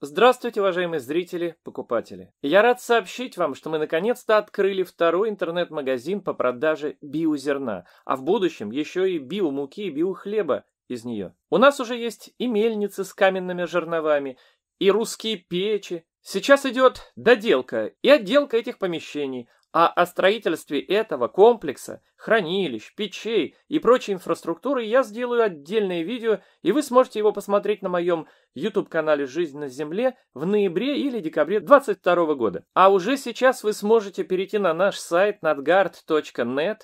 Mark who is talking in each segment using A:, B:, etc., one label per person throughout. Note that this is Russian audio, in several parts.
A: Здравствуйте, уважаемые зрители, покупатели. Я рад сообщить вам, что мы наконец-то открыли второй интернет-магазин по продаже биозерна, а в будущем еще и биомуки и биохлеба из нее. У нас уже есть и мельницы с каменными жерновами, и русские печи. Сейчас идет доделка и отделка этих помещений, а о строительстве этого комплекса, хранилищ, печей и прочей инфраструктуры я сделаю отдельное видео, и вы сможете его посмотреть на моем YouTube-канале «Жизнь на Земле» в ноябре или декабре 2022 года. А уже сейчас вы сможете перейти на наш сайт надгard.net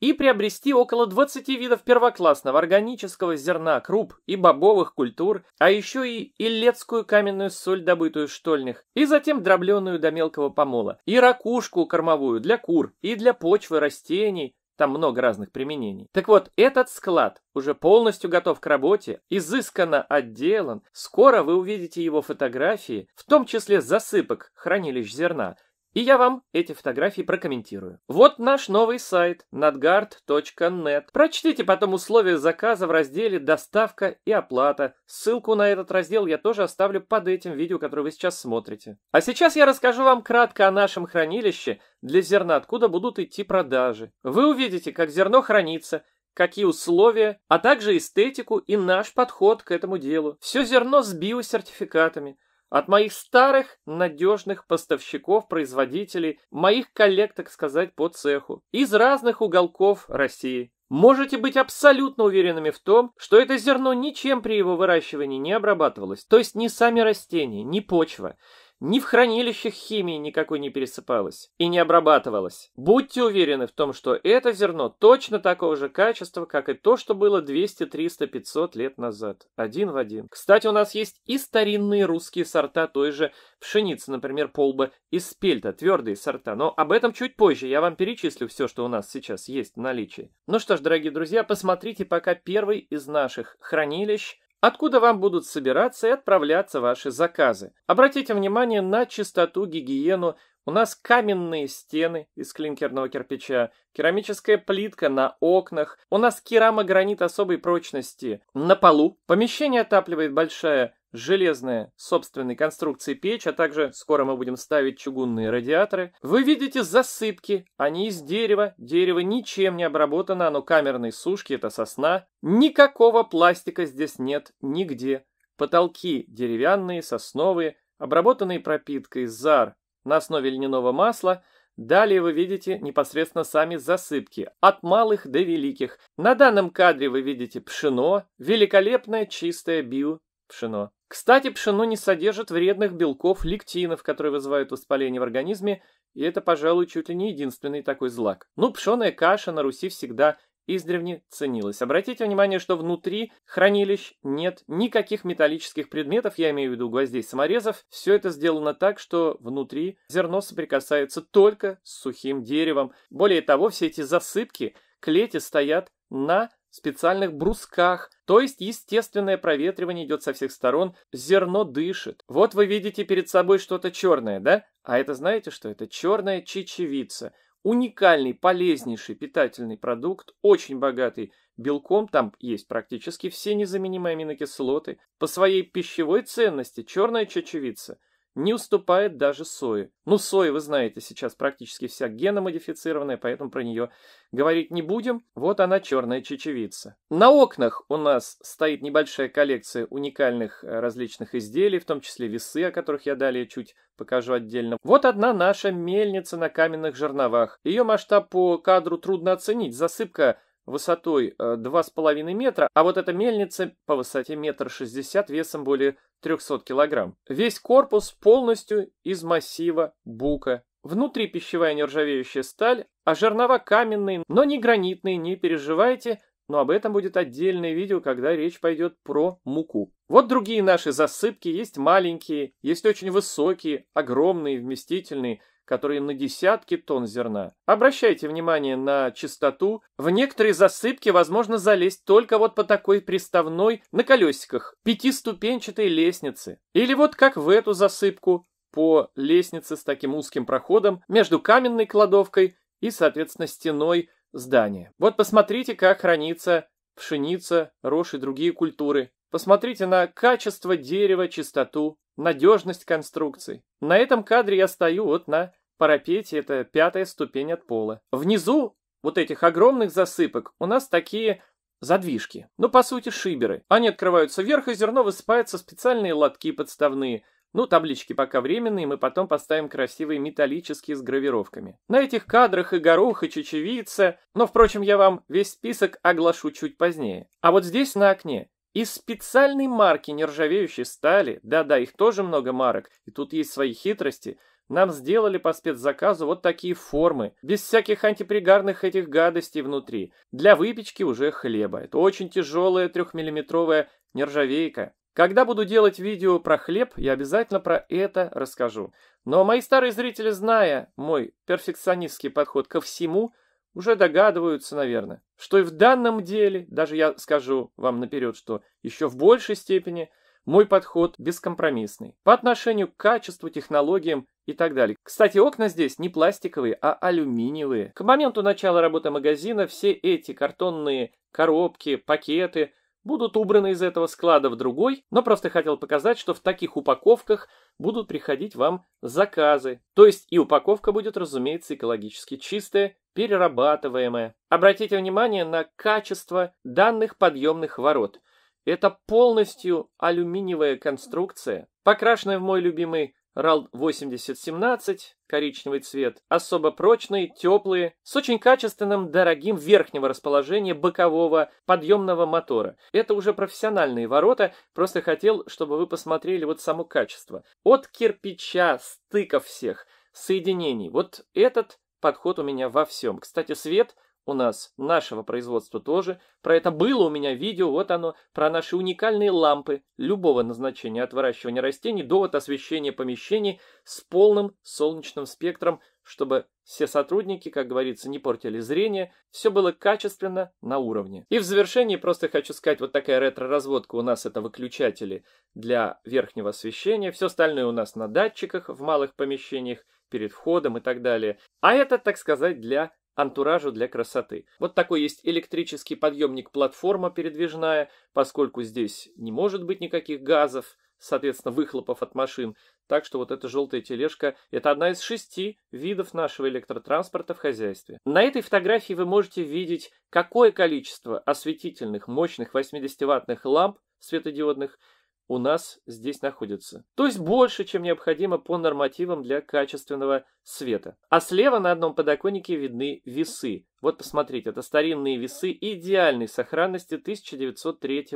A: и приобрести около 20 видов первоклассного органического зерна, круп и бобовых культур, а еще и иллецкую каменную соль, добытую штольных, и затем дробленную до мелкого помола, и ракушку кормовую для кур, и для почвы растений, там много разных применений. Так вот, этот склад уже полностью готов к работе, изысканно отделан. Скоро вы увидите его фотографии, в том числе засыпок хранилищ зерна, и я вам эти фотографии прокомментирую. Вот наш новый сайт nadgard.net. Прочтите потом условия заказа в разделе «Доставка и оплата». Ссылку на этот раздел я тоже оставлю под этим видео, которое вы сейчас смотрите. А сейчас я расскажу вам кратко о нашем хранилище для зерна, откуда будут идти продажи. Вы увидите, как зерно хранится, какие условия, а также эстетику и наш подход к этому делу. Все зерно с биосертификатами – от моих старых, надежных поставщиков-производителей, моих коллег, так сказать, по цеху, из разных уголков России. Можете быть абсолютно уверенными в том, что это зерно ничем при его выращивании не обрабатывалось, то есть ни сами растения, ни почва. Ни в хранилищах химии никакой не пересыпалось и не обрабатывалось. Будьте уверены в том, что это зерно точно такого же качества, как и то, что было 200, 300, 500 лет назад. Один в один. Кстати, у нас есть и старинные русские сорта той же пшеницы, например, полба и спельта, твердые сорта. Но об этом чуть позже. Я вам перечислю все, что у нас сейчас есть в наличии. Ну что ж, дорогие друзья, посмотрите пока первый из наших хранилищ – откуда вам будут собираться и отправляться ваши заказы. Обратите внимание на чистоту, гигиену. У нас каменные стены из клинкерного кирпича, керамическая плитка на окнах, у нас керамогранит особой прочности на полу. Помещение отапливает большая железная собственной конструкции печь, а также скоро мы будем ставить чугунные радиаторы. Вы видите засыпки, они из дерева, дерево ничем не обработано, оно камерной сушки, это сосна. Никакого пластика здесь нет нигде. Потолки деревянные, сосновые, обработанные пропиткой зар на основе льняного масла – Далее вы видите непосредственно сами засыпки, от малых до великих. На данном кадре вы видите пшено, великолепное чистое био-пшено. Кстати, пшено не содержит вредных белков ликтинов, которые вызывают воспаление в организме, и это, пожалуй, чуть ли не единственный такой злак. Ну, пшеная каша на Руси всегда издревне ценилась. Обратите внимание, что внутри хранилищ нет никаких металлических предметов, я имею в виду гвоздей саморезов. Все это сделано так, что внутри зерно соприкасается только с сухим деревом. Более того, все эти засыпки клети стоят на специальных брусках, то есть естественное проветривание идет со всех сторон, зерно дышит. Вот вы видите перед собой что-то черное, да? А это знаете что? Это черная чечевица. Уникальный, полезнейший питательный продукт, очень богатый белком, там есть практически все незаменимые аминокислоты. По своей пищевой ценности черная чечевица не уступает даже сои. Ну, сои, вы знаете, сейчас практически вся геномодифицированная, поэтому про нее говорить не будем. Вот она, черная чечевица. На окнах у нас стоит небольшая коллекция уникальных э, различных изделий, в том числе весы, о которых я далее чуть покажу отдельно. Вот одна наша мельница на каменных жерновах. Ее масштаб по кадру трудно оценить. Засыпка высотой 2,5 э, метра, а вот эта мельница по высоте метр шестьдесят весом более 300 килограмм. Весь корпус полностью из массива бука. Внутри пищевая нержавеющая сталь, а жернова каменные, но не гранитные, не переживайте, но об этом будет отдельное видео, когда речь пойдет про муку. Вот другие наши засыпки, есть маленькие, есть очень высокие, огромные, вместительные – которые на десятки тонн зерна. Обращайте внимание на чистоту. В некоторые засыпки возможно залезть только вот по такой приставной на колесиках пятиступенчатой лестнице. Или вот как в эту засыпку по лестнице с таким узким проходом между каменной кладовкой и, соответственно, стеной здания. Вот посмотрите, как хранится пшеница, рожь и другие культуры. Посмотрите на качество дерева, чистоту, надежность конструкций. На этом кадре я стою вот на парапете, это пятая ступень от пола. Внизу вот этих огромных засыпок у нас такие задвижки, ну по сути шиберы. Они открываются вверх, и зерно высыпается специальные лотки подставные – ну, таблички пока временные, мы потом поставим красивые металлические с гравировками. На этих кадрах и горох, и чечевица, но, впрочем, я вам весь список оглашу чуть позднее. А вот здесь на окне из специальной марки нержавеющей стали, да-да, их тоже много марок, и тут есть свои хитрости, нам сделали по спецзаказу вот такие формы, без всяких антипригарных этих гадостей внутри. Для выпечки уже хлеба. Это очень тяжелая трехмиллиметровая нержавейка. Когда буду делать видео про хлеб, я обязательно про это расскажу. Но мои старые зрители, зная мой перфекционистский подход ко всему – уже догадываются, наверное, что и в данном деле, даже я скажу вам наперед, что еще в большей степени мой подход бескомпромиссный по отношению к качеству, технологиям и так далее. Кстати, окна здесь не пластиковые, а алюминиевые. К моменту начала работы магазина все эти картонные коробки, пакеты – будут убраны из этого склада в другой, но просто хотел показать, что в таких упаковках будут приходить вам заказы. То есть и упаковка будет, разумеется, экологически чистая, перерабатываемая. Обратите внимание на качество данных подъемных ворот. Это полностью алюминиевая конструкция, покрашенная в мой любимый RAL-8017, коричневый цвет, особо прочные, теплые, с очень качественным, дорогим верхнего расположения бокового подъемного мотора. Это уже профессиональные ворота, просто хотел, чтобы вы посмотрели вот само качество. От кирпича, стыков всех, соединений. Вот этот подход у меня во всем. Кстати, свет – у нас нашего производства тоже. Про это было у меня видео, вот оно, про наши уникальные лампы любого назначения от выращивания растений до вот освещения помещений с полным солнечным спектром, чтобы все сотрудники, как говорится, не портили зрение, все было качественно на уровне. И в завершении просто хочу сказать, вот такая ретро-разводка у нас это выключатели для верхнего освещения, все остальное у нас на датчиках в малых помещениях, перед входом и так далее. А это, так сказать, для антуражу для красоты. Вот такой есть электрический подъемник платформа передвижная, поскольку здесь не может быть никаких газов, соответственно, выхлопов от машин. Так что вот эта желтая тележка – это одна из шести видов нашего электротранспорта в хозяйстве. На этой фотографии вы можете видеть, какое количество осветительных мощных 80-ваттных ламп светодиодных – у нас здесь находится. То есть больше, чем необходимо по нормативам для качественного света. А слева на одном подоконнике видны весы. Вот посмотрите, это старинные весы идеальной сохранности 1903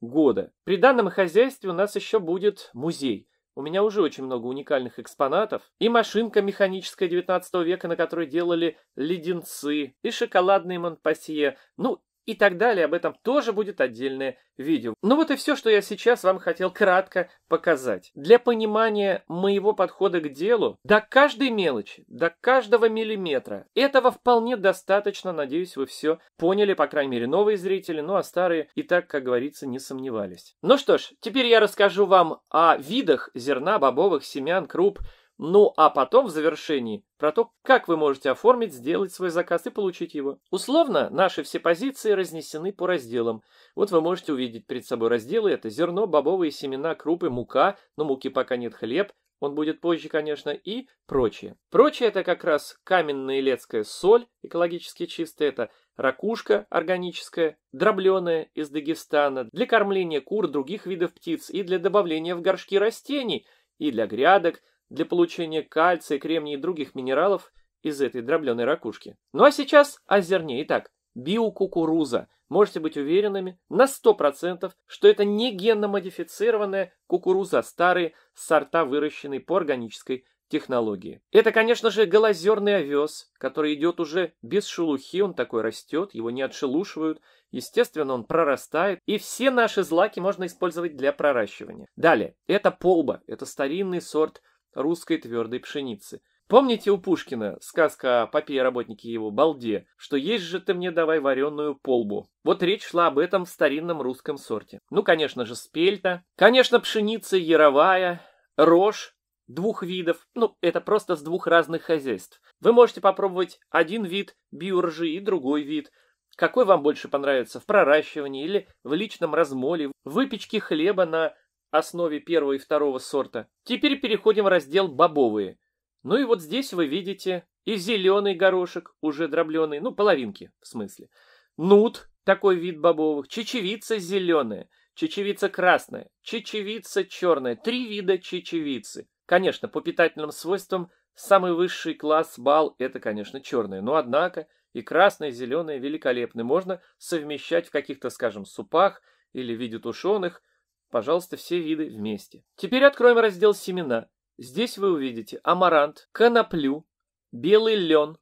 A: года. При данном хозяйстве у нас еще будет музей. У меня уже очень много уникальных экспонатов. И машинка механическая 19 века, на которой делали леденцы, и шоколадные монпассье. Ну, и так далее. Об этом тоже будет отдельное видео. Ну вот и все, что я сейчас вам хотел кратко показать. Для понимания моего подхода к делу, до каждой мелочи, до каждого миллиметра, этого вполне достаточно. Надеюсь, вы все поняли, по крайней мере, новые зрители, ну а старые и так, как говорится, не сомневались. Ну что ж, теперь я расскажу вам о видах зерна, бобовых семян, круп, ну, а потом в завершении про то, как вы можете оформить, сделать свой заказ и получить его. Условно, наши все позиции разнесены по разделам. Вот вы можете увидеть перед собой разделы. Это зерно, бобовые семена, крупы, мука. Но муки пока нет, хлеб. Он будет позже, конечно, и прочее. Прочее это как раз каменная лецкая соль, экологически чистая, это ракушка органическая, дробленая из Дагестана, для кормления кур, других видов птиц и для добавления в горшки растений, и для грядок – для получения кальция, кремния и других минералов из этой дробленой ракушки. Ну а сейчас о зерне. Итак, биокукуруза. Можете быть уверенными на 100%, что это не генно-модифицированная кукуруза, а старые сорта, выращенные по органической технологии. Это, конечно же, голозерный овес, который идет уже без шелухи, он такой растет, его не отшелушивают, естественно, он прорастает, и все наши злаки можно использовать для проращивания. Далее, это полба, это старинный сорт – русской твердой пшеницы. Помните у Пушкина сказка о попе и работнике его балде, что есть же ты мне давай вареную полбу? Вот речь шла об этом в старинном русском сорте. Ну, конечно же, спельта, конечно, пшеница яровая, рожь, двух видов, ну, это просто с двух разных хозяйств. Вы можете попробовать один вид биоржи и другой вид, какой вам больше понравится в проращивании или в личном размоле, выпечке хлеба на основе первого и второго сорта. Теперь переходим в раздел бобовые. Ну и вот здесь вы видите и зеленый горошек, уже дробленый, ну половинки в смысле. Нут, такой вид бобовых, чечевица зеленая, чечевица красная, чечевица черная. Три вида чечевицы. Конечно, по питательным свойствам самый высший класс бал – это, конечно, черная. Но однако и красная, и зеленая великолепны. Можно совмещать в каких-то, скажем, супах или в виде тушеных – Пожалуйста, все виды вместе. Теперь откроем раздел «Семена». Здесь вы увидите амарант, коноплю, белый лен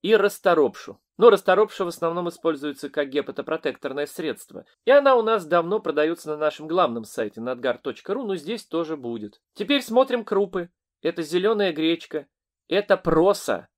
A: и расторопшу. Но ну, расторопша в основном используется как гепатопротекторное средство. И она у нас давно продается на нашем главном сайте надгар.ру, но здесь тоже будет. Теперь смотрим крупы. Это зеленая гречка, это проса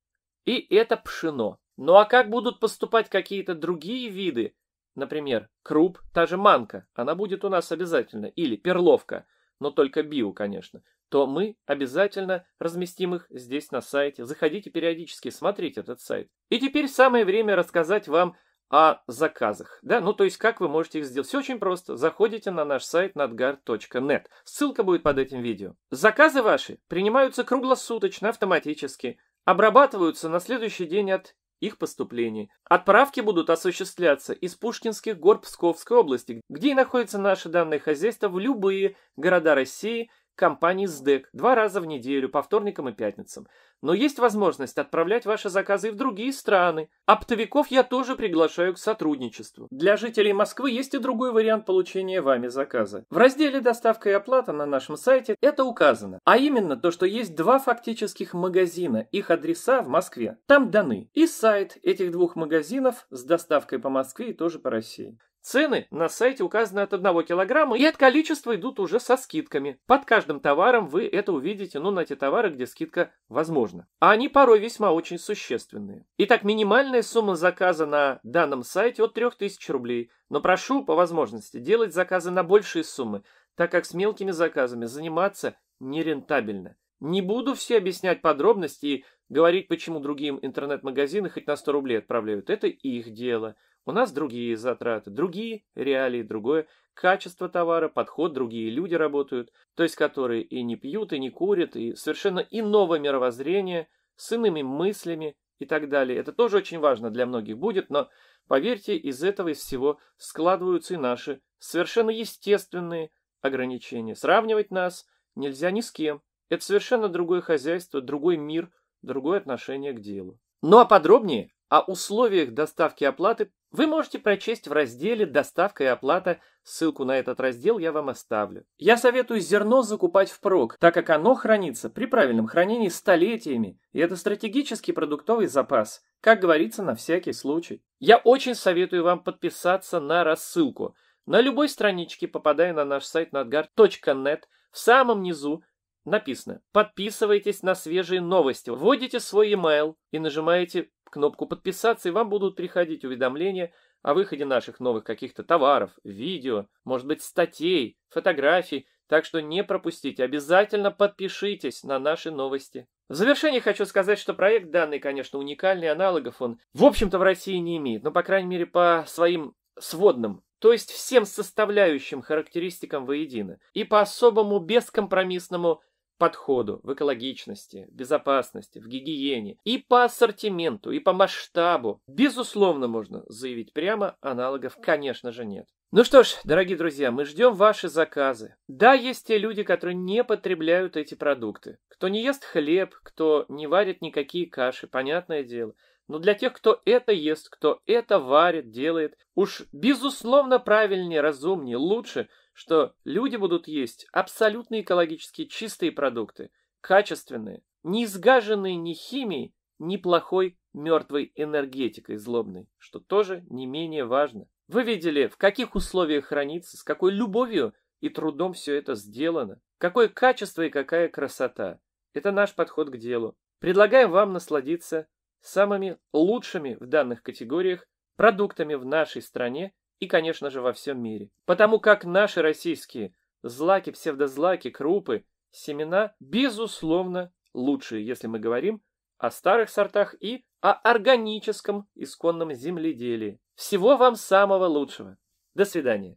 A: и это пшено. Ну а как будут поступать какие-то другие виды, Например, круп, та же манка, она будет у нас обязательно, или перловка, но только био, конечно, то мы обязательно разместим их здесь на сайте. Заходите периодически, смотрите этот сайт. И теперь самое время рассказать вам о заказах. Да, ну то есть как вы можете их сделать? Все очень просто. Заходите на наш сайт nadgar.net. Ссылка будет под этим видео. Заказы ваши принимаются круглосуточно, автоматически. Обрабатываются на следующий день от их поступлений. Отправки будут осуществляться из Пушкинских гор Псковской области, где и находятся наши данные хозяйства в любые города России, компании СДЭК два раза в неделю, по вторникам и пятницам. Но есть возможность отправлять ваши заказы и в другие страны. Оптовиков я тоже приглашаю к сотрудничеству. Для жителей Москвы есть и другой вариант получения вами заказа. В разделе «Доставка и оплата» на нашем сайте это указано. А именно то, что есть два фактических магазина, их адреса в Москве. Там даны и сайт этих двух магазинов с доставкой по Москве и тоже по России. Цены на сайте указаны от 1 килограмма и от количества идут уже со скидками. Под каждым товаром вы это увидите, ну, на те товары, где скидка возможна. А они порой весьма очень существенные. Итак, минимальная сумма заказа на данном сайте от 3000 рублей. Но прошу, по возможности, делать заказы на большие суммы, так как с мелкими заказами заниматься нерентабельно. Не буду все объяснять подробности и говорить, почему другим интернет-магазины хоть на 100 рублей отправляют. Это их дело. У нас другие затраты, другие реалии, другое качество товара, подход, другие люди работают, то есть которые и не пьют, и не курят, и совершенно иного мировоззрения, с иными мыслями и так далее. Это тоже очень важно для многих будет, но, поверьте, из этого из всего складываются и наши совершенно естественные ограничения. Сравнивать нас нельзя ни с кем. Это совершенно другое хозяйство, другой мир, другое отношение к делу. Ну а подробнее о условиях доставки оплаты вы можете прочесть в разделе «Доставка и оплата». Ссылку на этот раздел я вам оставлю. Я советую зерно закупать впрок, так как оно хранится при правильном хранении столетиями, и это стратегический продуктовый запас, как говорится, на всякий случай. Я очень советую вам подписаться на рассылку. На любой страничке, попадая на наш сайт nadgar.net, в самом низу написано «Подписывайтесь на свежие новости», вводите свой email и нажимаете кнопку подписаться, и вам будут приходить уведомления о выходе наших новых каких-то товаров, видео, может быть, статей, фотографий, так что не пропустите, обязательно подпишитесь на наши новости. В завершение хочу сказать, что проект данный, конечно, уникальный, аналогов он, в общем-то, в России не имеет, но, по крайней мере, по своим сводным, то есть всем составляющим характеристикам воедино, и по особому бескомпромиссному подходу, в экологичности, безопасности, в гигиене, и по ассортименту, и по масштабу. Безусловно, можно заявить прямо, аналогов, конечно же, нет. Ну что ж, дорогие друзья, мы ждем ваши заказы. Да, есть те люди, которые не потребляют эти продукты. Кто не ест хлеб, кто не варит никакие каши, понятное дело. Но для тех, кто это ест, кто это варит, делает, уж безусловно правильнее, разумнее, лучше – что люди будут есть абсолютно экологически чистые продукты, качественные, не изгаженные ни химией, ни плохой мертвой энергетикой злобной, что тоже не менее важно. Вы видели, в каких условиях хранится, с какой любовью и трудом все это сделано, какое качество и какая красота. Это наш подход к делу. Предлагаем вам насладиться самыми лучшими в данных категориях продуктами в нашей стране и, конечно же, во всем мире. Потому как наши российские злаки, псевдозлаки, крупы, семена, безусловно, лучшие, если мы говорим о старых сортах и о органическом исконном земледелии. Всего вам самого лучшего. До свидания.